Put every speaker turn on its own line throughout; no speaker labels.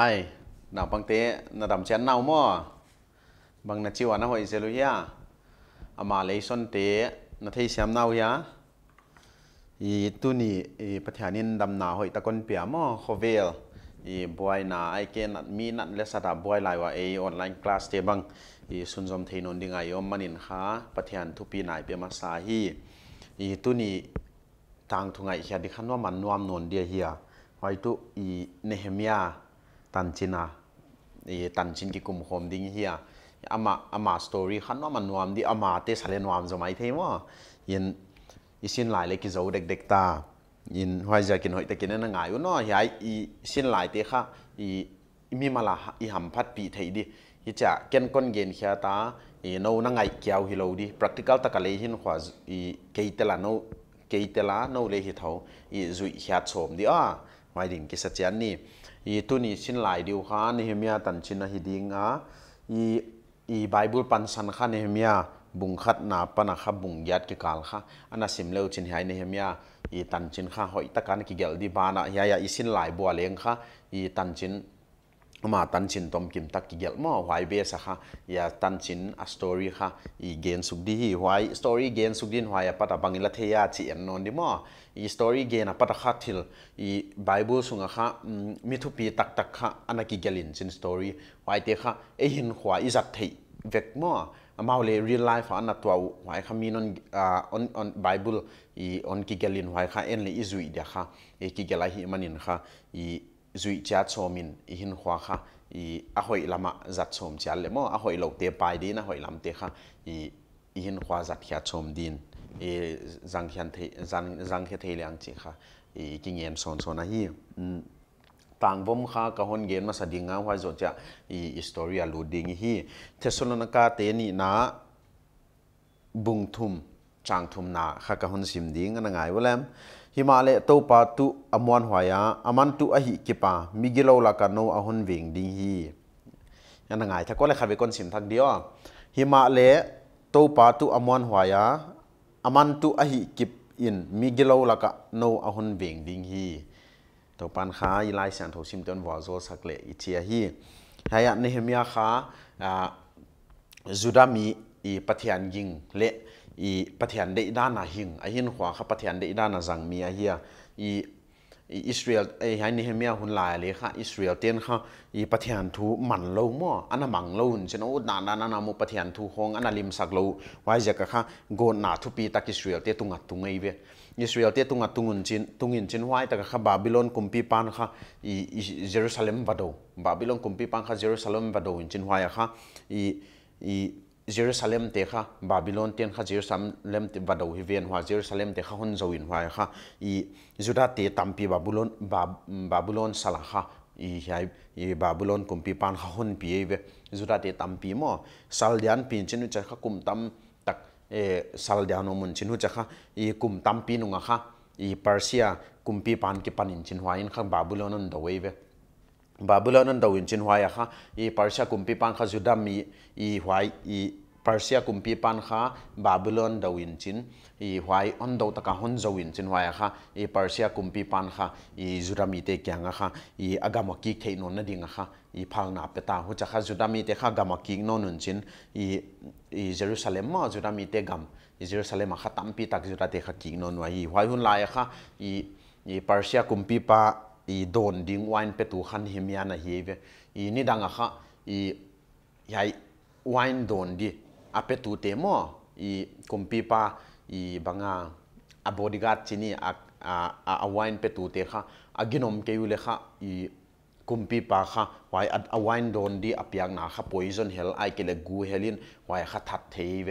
ai nào bằng tế là đầm chén nào mà bằng là chiều ăn à, hồi sẽ lưu ya à? à mà lấy son tế là thấy xem nào ya à? ý tu ni ý bắt hiện nên đầm nào hồi ta con bia mà khó về ý boy nà ai kia nát mi nát lẽ sao boy lại vào ai online class thế bằng ý sun zom thấy nón đi ngay ôm manin ha bắt hiện thu pi này bia mà sa hi ý tu ni tang thu ngay kia đi khăn nó mà nuông nón đi hia hoài tu ý nehemia tan chin à e tan chin ki kum hom ding hi à ama ama story khan no man nuam di ama te sale nuông zo mai the mà, yin xin lại le cái dấu dek dek ta in hoi ja kin hoi ta kin na ngai no hi ai i sin lai te kha i mi là i ham phát pi thấy đi hi cha kiến con gen khia ta e no na ngai kiao hi lo di practical ta à, cái le hin khwa i ke te la no ke te la no le hi thau i zui hiat chom di a mai ding ki sa chan ni อีตุนี่ชินหลายดิวขานิ่เฮมียตันชินะฮิดิงอ่ะอีอีไบเบิลปันสันค่ะนิ่เฮมียบุงขัดนาปนะค่ะบุงยัดกิกาลค่ะอันนั้นสิมเลวชินหายนิ่เฮมียอีตันชินค่ะหอยตะการกิเกลดีบานะยายยอีชินหลายบัวเลี้ยงค่ะอีตันชินมาตันชินตอมกิมตักกิเกลมอวายเบสค่ะอย่าตันชินอสตอรี่ค่ะอีเกนสุดดีฮีวายสตอรี่เกนสุดดินวายปัตตาบังอิละเทียจีเอ็นนนดีมออีสตอรี่เกนปัตตาขัดทิลอีไบเบิลสุงค่ะมิทุปีตักตักค่ะอันกิเกลินชินสตอรี่วายเตค่ะเอหินขวายอิจัดเทีเวกมอมาเลยเรียลไลฟ์อันนั้นตัววายค่ะมีนนอ่าออนออนไบเบิลอีออนกิเกลินวายค่ะเอ็นเลยอิจุยเดียค่ะเอกิเกลัยฮิมันินค่ะอี zui cha chomin i hin khwa kha i a làm lama zat chom cha le mo a hoi lo te pai din a hoi lam te kha i i hin khwa zat khia chom din e răng hian the răng zang khe the lang chi kha i king em son son a hi mm. tang bom kha ka hon gen ma sadinga hwa zo cha i historia lu ding hi thesalonika te ni na bung thum chang thum na kha ka hon sim ding na ngai walam himale to pa tu amwan hoya aman tu ahi kipa migilo la ka no ahon ving ding hi yana ngai thako le khabe kon sim thak dio himale to pa tu amwan hoya aman tu ahi kip in migilo la ka no ahon ving ding hi to pan kha ilai san tho sim ton wa zo sakle itia hi haya nehemia kha judami i pathian ging le i pathian dei dana hing a hin khwa kha pathian dei na zang mi a hi i Israel ai e hai ni hemia hun lai le kha Israel ten kha i pathian thu man lo mo ana mang lo hun chen o na na na mo pathian thu hong ana lim sak lo wai ja ka kha go na thu pi tak Israel te tunga tungai ve Israel te tunga tungun chin tungin chin wai ta kha Babylon kumpi pan kha i Jerusalem vado Babylon kumpi pan kha Jerusalem vado in chin wai kha i i Jerusalem te kha Babylon ten kha Jerusalem te badau hi ven hwa Jerusalem te kha hon zoin hwa kha i Juda te tampi Babylon Babylon sala kha i hai i Babylon kum pi pan kha hon pi ve Juda te tampi mo saldian pin chinu cha kha kum tam tak e saldian o mun chinu cha kha i kum tam pi nu nga kha i Persia kum pi pan ki panin chin hwa in kha Babylon on the way ve বাবুলন দৌ ইঞ্চিন হাই আখা ই পার্সিয়া কুম্পি পানখা জুদাম ই ই হাই ই পার্সিয়া কুম্পি পানখা বাবুলন দৌ ইঞ্চিন ই হাই অন দৌ তাকা হন জৌ ইঞ্চিন হাই আখা ই পার্সিয়া কুম্পি পানখা ই জুদাম ইতে ক্যাং আখা ই আগামকি খেই নোন দিং আখা ই ফাল না পেতা হু চাখা জুদাম ইতে খা গামকি নো নুঞ্চিন ই ই জেরুসালেম ম জুদাম ইতে গাম ই জেরুসালেম আখা তাম্পি তাক জুদা তে খা কি নো নাই ই হাই হুন লাই আখা ই ই পার্সিয়া কুম্পি পা อีโดนดิ้งวายเปตูขันเฮมยานะเฮียเวอีนี่ดังอ่ะค่ะอียายวายโดนดิอเปตูเตมออีคุมปีปาอีบังอ่อบอดิกาชินีอ่ะอ่อาวายเปตูเตค่ะอากินอมเกยุเลค่ะอีคุมปีปาค่ะวายอ่ะวายโดนดิอพยังนาค่ะพอยซอนเฮลไอเกลกูเฮลินวายค่ะทัดเทียเว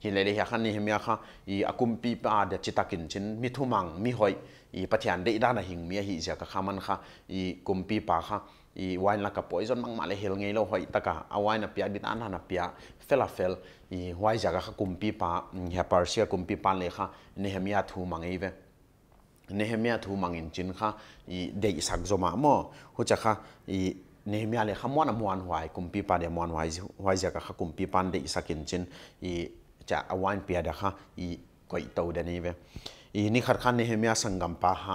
hi le le hi khan ni hi mia kha i akum à, pi pa de chitakin chin mi thu mang, mi hoi i pathian de da na hing mia hi ja ka khaman kha i kum pi pa kha i wain la cái poison mang ma le hel ngei lo hoi taka a à, wain a pia bit an na pia fela fel i wai ja ka kum pi pa ừ, hi parsia kum pi pa le kha ni hi mia thu mangai ve ni hi mia thu mang mangin chin kha i de sak zoma mo hu cha kha i nehemia le khamwana mwan hwai kumpi pa để de mwan giờ các ja ka kumpi pan de isakin chin i cha awan piada ha i koi tau da ve i ni khar khan nehemia sangam pa ha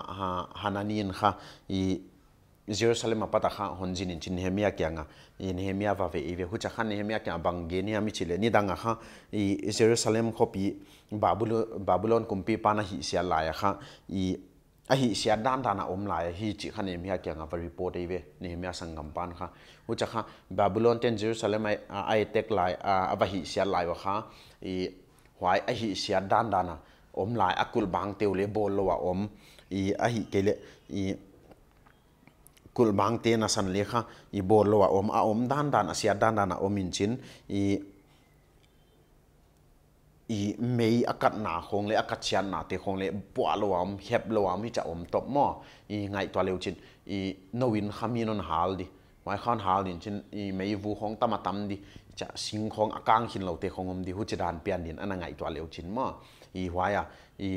ha en ha i Jerusalem apata ha honjin jin he nehemia kya nga i nehemia va ve i ve cha khan nehemia kya ge ni ami chile ni danga ha i Jerusalem khopi babulon Babylon kumpi na hi sia la ya ha i a hi sia dan dana om lai hi chi khan em hi kya nga report ei ve ni me sangam pan kha u cha kha babylon ten jerusalem ai ai tek lai a va hi sia lai wa kha i hoài a hi sia dan dana om lai akul bang teu le bol lo wa om i a hi le i kul bang te na san le kha i bol lo wa om a om dan dan a sia dan dana om in chin i อีเมย์อากาศหนาคงเลยอากาศเชียนหนาเตคงเลยปวดรวมเห็บรวมที่จะอมตบหม้ออีไงตัวเร็วชินอีโนวินขามีนนหาลดิไว้ข้อนหาลดินชินอีเมย์วูคงตั้มตั้มดิจะสิงคงอากางหินเราเตคงอมดิหุ่จดานเปลี่ยนดินอันนั้นไงตัวเร็วชินหม้ออีไว้อะอี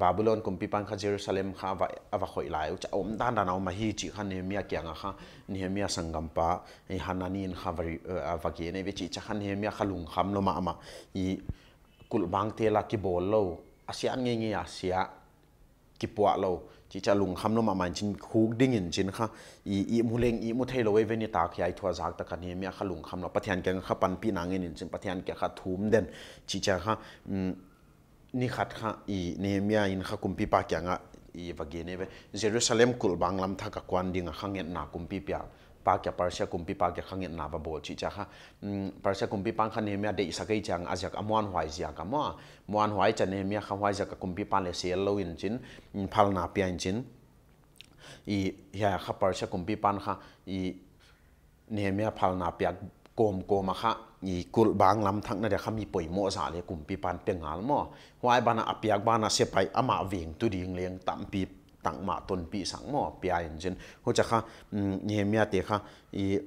บาบิลอนกุมพิพันธ์คาเยรูซาเล็มข้าวไว้อาวะคอยไลจะอมด้านด้านเอามาฮีจิข้านิฮมิอาเกียงอะข้านิฮมิอาสังกัมปะอีฮานานีนข้าวไว้อาวะเกียนในเิจิจะข้านิฮมิอาขลุงคำลมาอามาอีกุลบางเทลากิบอลโลอาเซียนเงี้ยอาเซียกิปวะโลจีจะลุงคำนมามันจินคูกดิ้งอินจินค่ะอีอีมูเลงอีมูเทโลเวเวนิตาขยายทัวจากตะกันเฮียมีค่ะลุงคำนมาปะเทียนแกงค่ะปันปีนางเงินจินปะเทียนแกค่ะทูมเด่นจีจะค่ะนี่ขัดค่ะอีเนมียอินค่ะคุมพีปากแกงอ่ะอีวาเกเนเวเยรูซาเล็มกุลบางลำทักกวนดิ้งอ่ะค่ะเงินยนักุมพีเปีย pakya parsia kumpi pakya khangin na ba bol chi cha kha mm, parsia kumpi pang khan nemia de isa kai chang azak amwan hwai zia ka ma mwan hwai cha nemia kha hwai zaka kumpi pan le sel lo in chin mm, phal na pya in chin i ya kha parsia kumpi pan kha i nemia phal na pya kom kom kha i kul bang lam thang na de khami poi mo za le kumpi pan pengal mo hwai bana apyak bana sepai ama wing tu ding leng tam pi tặng mã tuần bị sáng mò bia engine. chân hỗ trợ kha mm, nhẹ mía tê kha y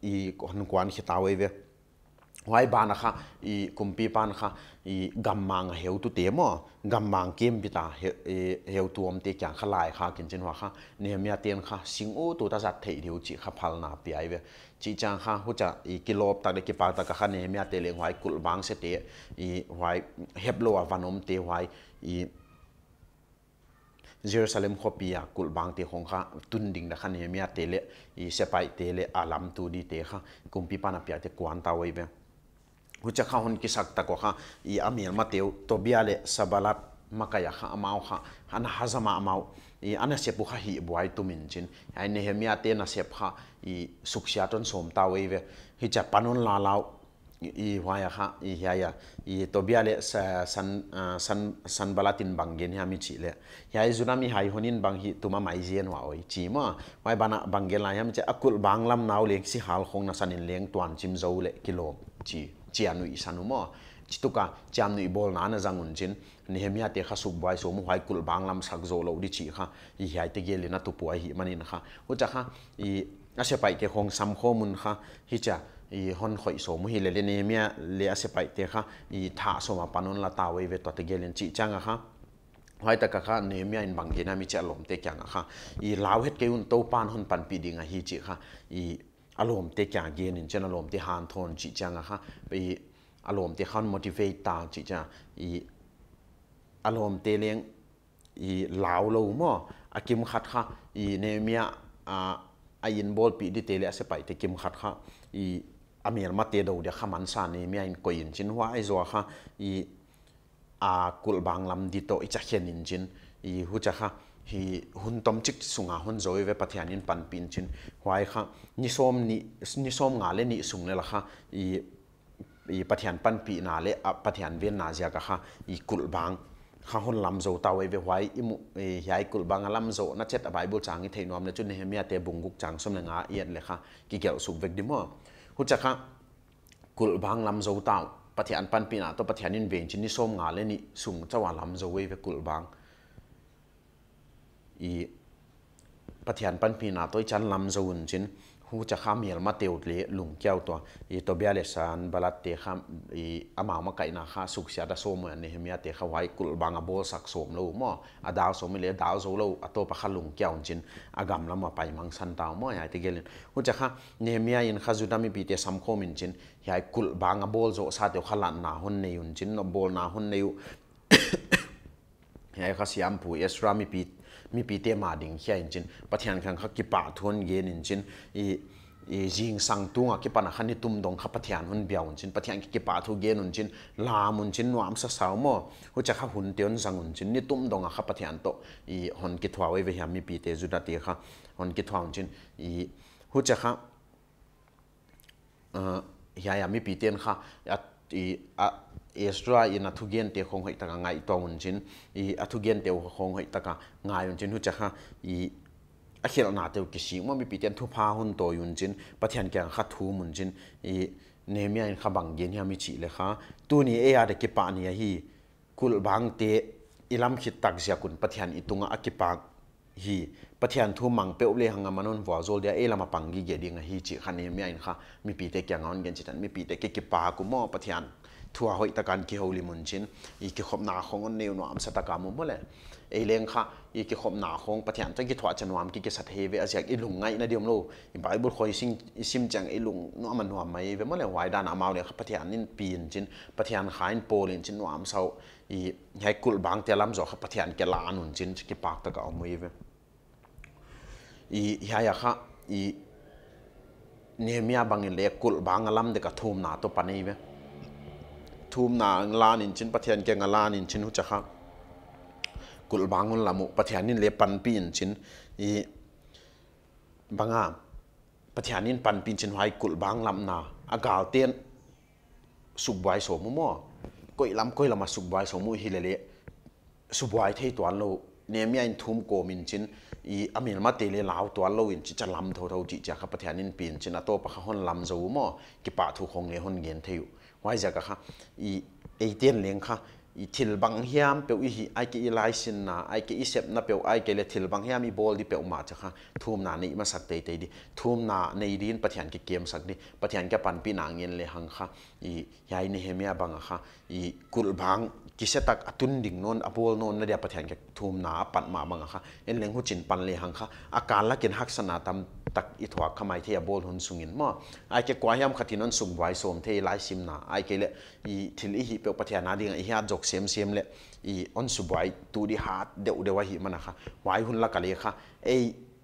y con quan khi tao ấy về hoài bàn kha y cùng bị bàn kha y gam mang hiểu tu tế mò gam mang kiếm bị ta hiểu e, tu om tê chẳng khá lại kha kiến chân hoa kha nhẹ mía tiền kha sinh ô tu ta giặt thấy điều chỉ khá phal na bia ấy về chỉ chẳng kha hỗ trợ y kilo ta để kí bà ta kha nhẹ mía tê liền hoài cột bang sẽ tê y hoài hẹp lo à văn om tê hoài y jerusalem khopia kulbang te hongkha tunding da khan yemia tele i sepai tele alam tu di te kha kumpi pana pia te kwanta waibe hucha kha hon ki sakta ko kha i amiel mateu tobia le sabalat makaya kha amau kha ana hazama amau i ana sepu kha hi buai tumin chin ai nehemia te na sep kha i suksiaton som ta waibe hicha panon la lao i waya ha i haya i tobia le san san san balatin banggen ya mi chi le ya i zuna mi hai honin bang hi tuma mai jen wa oi chi ma wai bana banggen la yam che akul banglam naw le si hal khong na sanin leng tuan chim zo le kilo chi chi anu i sanu ma chi tuka cham nu i bol na na zangun chin nehemia te kha suk bai mu hwai kul banglam sak zo lo di chi kha i hai te ge le na tu puai hi manin kha u cha kha i ase pai ke khong sam kho mun kha hi cha อีฮอนข่อยสมุฮิเลเลเนียเมียเลียเซไปเตะค่ะอีท่าสมาปนนลาตาไว้เวตัวเเกลินจีจังอะค่ะไว้แต่ก็ค่ะเนียยมีอินบังเกนนามีเจ้ลมเตะจังอะค่ะอีลาวเฮ็ดเกยุนโตปานฮอนปันปีดิงอะฮีจีค่ะอีอารมณ์เตะจังเกนินเจนอารมณ์เตะฮานทอนจีจังอะค่ะไปอารมณ์เตะขัน motivate ตาจีจังอีอารมณ์เตะเลี้ยงอีลาวโลมออะกิมขัดค่ะอีเนียยมีอ่าอินบอลปีดิเตะเลียเซไปเตะกิมขัดค่ะอีมีมาเตดูเดียขมันสานีมีอินก็ยินจินว่าไอ้จัวค่ะอีอากุลบางลำดิโตอิจักเห็นอินจินอีหูจักค่ะฮีหุ่นตอมจิกสุงาหุ่นโจยเวปฏิญานินปันปินจินหวายค่ะนิสอมนินิสอมงาเลนิสุงเลยล่ะค่ะอีอีปฏิญานปันปีนาเลอปฏิญานเวียนนาเซียกะค่ะอีกุลบางข้าหุ่นลำโจตาไว้เวหวายอิมุยายกุลบางลำโจนัดเจ็ดอบายบุจางอิเทนวมเลจุนเฮเมียเตบุงกุกจางสมเลงาเอียนเลยค่ะกิเกี่ยวสุกเวกดิมอ hu chaka kul bang lam zo taw pathian pan pina to pathian in vein chini som nga le ni sung chawa lam zo we ve kul bang i pathian pan pina to chan lam zo un trên หูจะข้ามเหยียมาเตียวเละลุงเจ้าตัวอีตัวเบียเลสันบาลัดเตข้ามอีอามามาไก่นาข้าสุขเสียดาโซมอันนี่เมียเตข้าไว้กุลบางอโบสักโสมลูมออดาวโสมเลดาวโซลูอาตัวปะขัลุงเจ้าจินอากำละมาไปมังสันตาวมอยไอติเกลินหูจะข้านี่เมียอินข้าจุดามีปีเตสัมโคมินจินยายกุลบางอโบโซซาเตียวขลันนาหุนเนยุนจินนบโบนาหุนเนยุยายข้าสยามปู้เอสรามีปี mi pi te ma ding khia in chin pathian khang kha ki pa thon gen in chin i i jing sang tunga ki pana khani tum dong kha pathian hun biaun chin pathian ki ki pa thu gen un chin lam un chin nuam sa saw mo hu cha kha hun te un sang un chin ni tum dong kha pathian to i hon ki thwa we ve hiam mi pi te zu da te kha hon ki thwa un chin i hu cha kha ya uh, ya mi pi ten kha i a Ezra in athugen te khong hoi taka ngai to un chin i athugen te khong hoi taka ngai un chin hu cha ha i akhil na te ki si mo mi pitian thu pha hun to yun chin pathian kya kha thu mun chin i nemia in khabang gen ya mi chi le kha tu ni e ya de ki pa ni à, hi kul bang te ilam khit tak zia kun pathian itunga akipa à, hi pathian thu mang pe ule hanga manon wa zol dia elama pangi ge dinga hi chi khane mi ain kha mi pi te kya ngon gen chitan mi pi te ki ki pa ku mo pathian ทัวหอยตะการกิโฮลิมุนชินอีกิขบนาของนิวนามสตะกามุมเลยเอเลงค่ะอีกิขบนาของปฏิญาณจะกิถวาจันวามกิกิสัตเฮเวอาเซียกอีลุงไงนะเดียมโลอีไบเบิลคอยซิงซิมจังอีลุงนัวมันนัวไม่เวมื่อไรวายด้านอามาเลยค่ะปฏิญาณนินปีนชินปฏิญาณขายโปลินชินนวามเศร้าอีให้กุลบางเตลัมจอค่ะปฏิญาณเกลานุนชินกิปากตะกามุยเวอีเฮียค่ะอีเนมียบังเลกุลบางอลัมเด็กกระทุ่มนาตัวปนีเว thu na lan in chin pathian ke ngalan in chin hu cha kha kul bangun lamu pathianin le pan pi in chin i banga pathianin pan pin chin hoi kul bang lam na agal ten subwai so mu mo koi lam koi lama subwai so mu hi hilele subwai thei tuan lo nemia in thum ko min chin i amil ma te le lau tuan lo in chi cha lam tho tho chi cha kha pathianin pin chin a to pa kha hon lam zo mo ki pa thu khong le hon gen theu ว่าจะก็ค่ะอีเอเดียนเลี้ยงค่ะอีทิลบังเฮียมเปียวอีฮีไอเกอลายสินนะไอเกอเซ็ปนะเปียวไอเกเลทิลบังเฮียมอีบอลดีเปียวมาจะค่ะทุ่มนาในมาสักเตยเตยดีทุ่มนาในดินปะเทียนเกเกมสักดีปะเทียนแกปันปีนางเงินเลยหังค่ะอีย้ายนี่เฮมียบังค่ะอีกุลบังกิเสตักอตุนดิ่งนนอบูลนนนเดียปฐานแกทูมนาปัดมาบังค่ะเอ็นเลงหุจินปันเลหังค่ะอาการละกินหักสนาตามตักอิทวักขมายเทียบอลหุนสุงินม่อไอเกี่ยวกวายามขัดทินนนสุงไวโสมเทียไลซิมนาไอเกเลอีทิลอีฮิเปียวปฐานาดิ่งไอฮีอาจกเซมเซมเลอีอนสุไวตูดิฮาร์ดเดวเดวะฮิมันนะค่ะไวหุนละกะเลค่ะเอ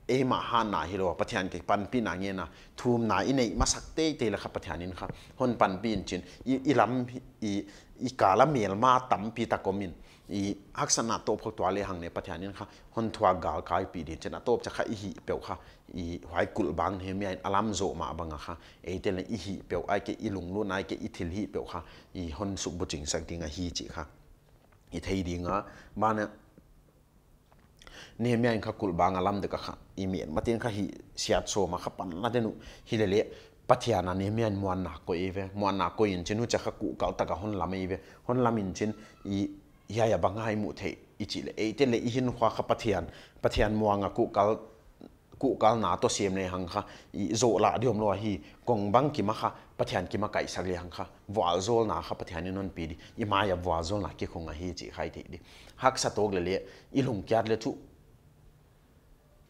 เอมาฮานาฮิโร่ปฏิญาณเกปันปีนางเงี้ยนะทูมนาอินเอมาสักเตยเตละครปฏิญาณินค่ะหนปันปีนจินอีลัมอีอีกาลเมียลมาตั้มพีตะกมินอีอักษณะโตพตัวเลหังในปัจจัยนี้ค่ะฮนทัวกาลกายปีดินชนนโตจะค่ะอีหิเปียวค่ะอีหายกุลบังเฮมีอัลัมโซมาบังค่ะเอเตลอีหิเปียวไอเกอีลุงลุนไอเกอีทิลหิเปียวค่ะอีฮนสุบุจิงสังติงอหิจิค่ะอีเทีดิงะบ้านเนี่ยนฮมีอันค่ะกุลบังอัลัมเด็กค่ะอีเมียนมาเตียนค่ะหิเสียดโซมาค่ะปันนั่นเดนุฮิเลเล่ pathian anh em mình muan na ko về muan na ko in chinu chakha ku kau taka hon lam về hon lam in chin y ya ya bangai mu the ichi le ate le i hin khwa kha pathian pathian muanga ku kal ku kal na to sem ne hang kha i zo la diom lo hi kong bang ki ma kha pathian ki ma kai sar le hang kha wal zol na kha pathian non pi di i ma ya wal zol na ki khong a hi chi khai the di hak sa tok le le i lung kyat le chu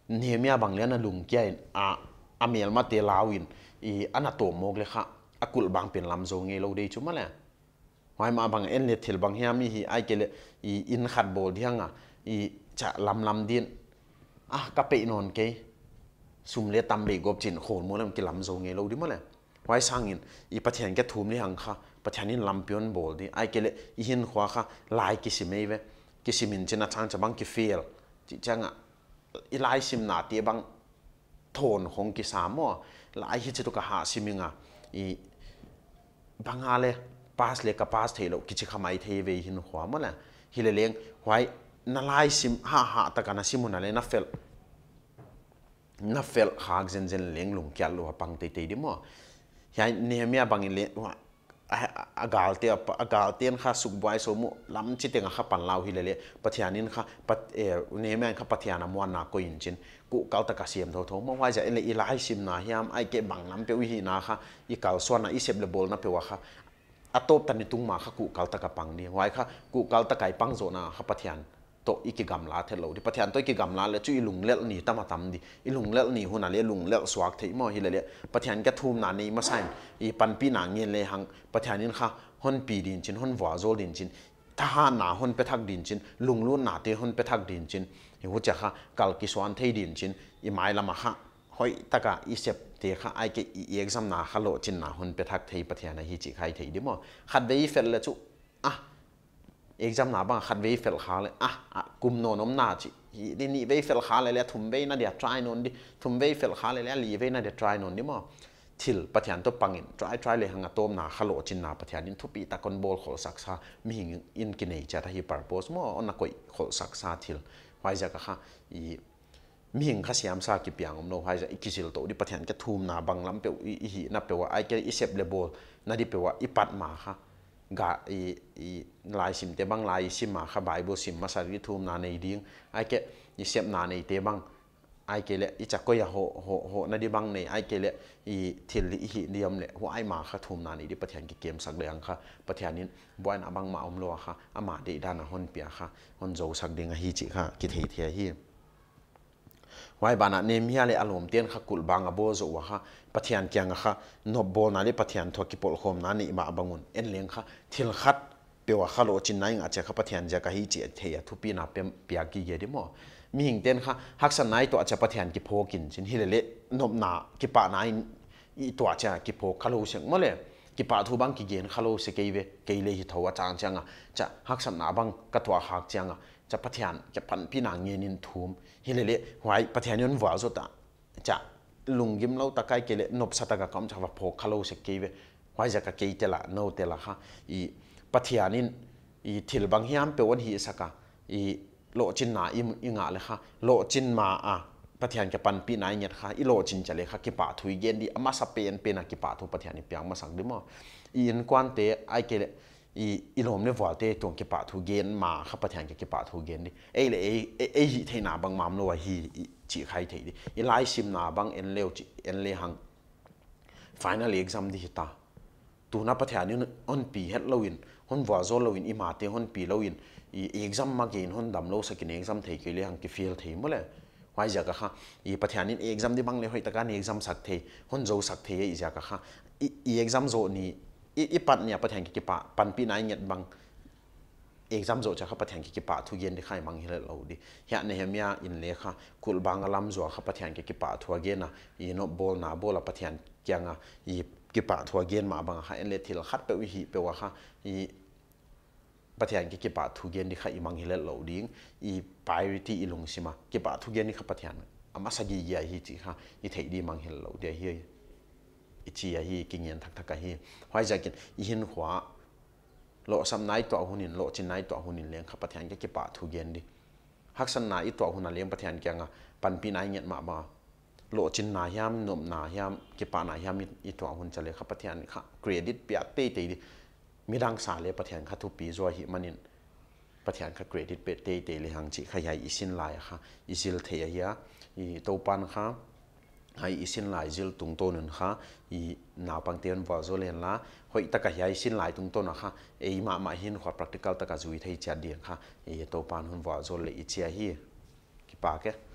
niemia bang le na lung kya in a amel ma te lawin i anatom mok lekha akul bang pen lam zo nge lo dei chu ma la hoi ma bang en le thil bang hiam hi ai ke le i in khat bol dhianga i cha lam lam din a ah, ka pe non ke sum le tam le gop chin khol mo lam ki lam zo nge lo di ma la hoi sang in i pathian ke thum ni hang kha pathian in lam pion bol di ai ke le i hin khwa kha lai ki simei ve ki simin chen a chang cha bang ki feel chi changa i lai sim na te bang thon hong ki samo lại hi chitu ka ha siminga i bangale pas le ka pas thelo kichi khamai thei ve hin khwa mala hileleng hwai na lai sim ha ha ta kana simuna le na fel na fel hak zen zen leng lung kyal lo pang te te dimo ya nehemia bangin le agalte agalten kha sukbai so mu lam chi tenga kha panlau hi lele pathianin kha pat ne me kha pathiana mo na ko injin ku kalta ka siam tho tho ma wa ja ele ilai sim na hiam ai ke bang nam pe u hi na kha i kal so na i sep le bol na pe wa kha atop tani tung ma kha ku kalta ka pang ni wai kha ku kalta kai pang zo na kha pathian ตอีกกำลังเทโลดิปัจจัยตัวอีกกำลังเลยจู่อีลุงเล็กนี่ตั้มตั้มดิอีลุงเล็กนี่หัวหน้าเลยลุงเล็กสวักเทียมอ่ะฮิเลเล่ปัจจัยแกทู่มนานี่มาใส่อีปันปีนางเงินเลยหังปัจจัยนี้ค่ะหุ่นปีดินชินหุ่นวาวโจดินชินถ้าหาหน้าหุ่นไปทักดินชินลุงลู่หน้าเที้ยหุ่นไปทักดินชินหัวจค่ะกัลกิสวันเทีดินชินอีไม้ละมาค่ะหอยตะกะอีเสพเตี้ยค่ะไอเกีเอ็กซ์มนาฮัโลชินหน้าหุนไปทักเทียปัจจัยนั้นฮิจิใครเทียดิมอขัดไปอีเฟลเลจู่อ่ะเอกจำน้าบังขัดเวฟเฟลขาเลยอ่ะกุมโนนมหน้าจีดินี่เวฟเฟลขาเลยแล้วทุ่มเวน่าเดียทรายนนดิทุ่มเวฟเฟลขาเลยแล้วลีเวน่าเดียทรายนนดิมั้งทิลปัเทียนตัวปังอินทรายทรเลยหางตัวมน้าขลุ่ยจินหน้าปัเทียนีิทุบีตะกอนบอลขลุ่ยสักซามีหิงอินกินเอจะไัตหิปาร์โพสมั้งอันนั้นกไอขลุ่ยสักซาทิลไว้จะก็ค่ะอีมีหิงข้าเสียมซากิปียงมุโนไว้จะอีกิจิลัวดิปัเทียนกทุ่มหน้าบังลำเปียวอีหีนับเปียวไอเกอีเซบเลบอลนั่นดิเปียวอีปัดมาค่ะกะอีอีลายสิมเตบังลายสิมาขบายบุสิมมาสาริทุมนานในดิ้งไอเกะอีเสียบนาในเตบังไอเกะเละอีจักก็ยาโหโหโหนาดิบังในไอเกะเละอีทิลิหิเดียมเลหัวไอมาขะทุมนานในดิปะเทียนกิเกมสักเดียงค่ะปะเทียนนี้บวยนอบังมาอมลัวค่ะอามาดีดานะฮอนเปียค่ะฮอนโจสักเดียงฮีจิค่ะกิเทียเทียฮีวายบานะเนมีอะไรอารมณ์เตียนขักุลบางอโบสุวะค่ะปะเทียนเกียงค่ะนบโบนาลีปะเทียนทวกิปอลคมนานี่มาบังุนเอ็นเลี้ยงค่ะทิลขัดเปียวค่ะโลจินนัยอาจจะค่ะปะเทียนจะกะฮีเจเทียทุปีนาเปียมปียกีเยดิมอมีหิงเตียนค่ะฮักสนายตัวอจจะปะเทียนกิโพกินชินฮิเลเลนบนากิปะนายอีตัวอจจะกิโพคาโลเสียงมาเลยกิปะทุบังกิเกนคาโลเสกกเวกกเลหิทวจางจังอ่ะจะฮักสนาบังกะตัวหักจังอ่ะจะพัทยานจะพันพี่นางเงินินทุมฮิเลเลหวยพัทยานยนวัวสุดะจะลุงยิมเล่าตะไคเกลนบสตะกะคำชาวพกคาลูสกีเวหวยจะกะเกยเตละโนเตละฮะอีพัทยานินอีทิลบางฮิมเปวันฮิสกะอีโลจินนาอิมอิงะเลยฮะโลจินมาอ่ะพัทยานกับปันปีนายเนี่ยค่ะอีโลจินจะเลยค่ะกิปาทุยเย็นดีอามาสเปนเป็นอะกิปาทุพัทยานิเปียงมาสังดีมั้งอีนกวนเตะไอเกล i i lom ne wa te tong ke pa thu gen ma kha pa thang ke ke pa thu gen ni e le e e hi the na bang mam lo hi chi khai the ni i lai sim na bang en le chi en le hang final exam di ta tu na pa thang ni on pi het lo in hon wa zo lo in i ma te hon pi lo in i exam ma gen hon dam lo sakin exam thei ke le hang ke feel thei mo le wai ja ka kha i pa thang ni exam di bang le hoi ta ka ni exam sak thei hon zo sak thei e i ja ka kha i exam zo ni อีปัดเนี่ยประเทศกิปะปันปีนายเงียบังเอกซัมโจจะเข้าประเทศกิปะทุเย็นได้ข่ายบางฮิเลเราดีเฮียในเฮียมอินเลขาคุลบางอลัมจัวข้าประเทศกิปะทัวเกนะยีโนบอลนาบอลประเทนกียงอ่ะยีกิปะทัวเกนมาบังค่ะเอเลทิลขัดไปวิหิไปว่าค่ะยีประเทศกิปะทุเย็นไดิค่บาีมงฮิเลเราดิงยีปายริตีอีลงสิมากิปะทุเย็นดเค่าประเทศอามาสกีเยียฮิจิค่ะยีเทดีบางฮเลเราเดียเฮียอิจิยาฮีกิเงียนทักทักกันฮีไว้ใจกินอีหินหัวโลซกสำนัยตัวหุ่นินหลจินนัยตัวหุ่นินเลี้ยงขับปะเทียนแกกี่ป่าทุเกียนดิฮักสำนัยตัวหุ่นนั้นเลี้ยงปะเทียนแกงาปันปีนัยเงียนมามาโลจินนัยยามนุ่มนัยยามกี่ป่านายยามอีตัวหุ่นจะเลี้ยงขับปะเทียนขับเครดิตเปียเตยเตยดิมีดังสาเลี้ยงปะเทียนขับทุปีจัวฮีมันินปะเทียนขับเครดิตเปียเตยเตยเลี้ยงจีขยายอีสินลายค่ะอีสิลเทียฮีอีโตปันค่ะ hay isin lai jil tung to nun kha i naw pang tian wa zo len la hoi taka hi isin lai tung to na kha e ma ma hin khwa practical taka zui thei cha dian kha e to pan hun wa zo le i chia hi ki pa ke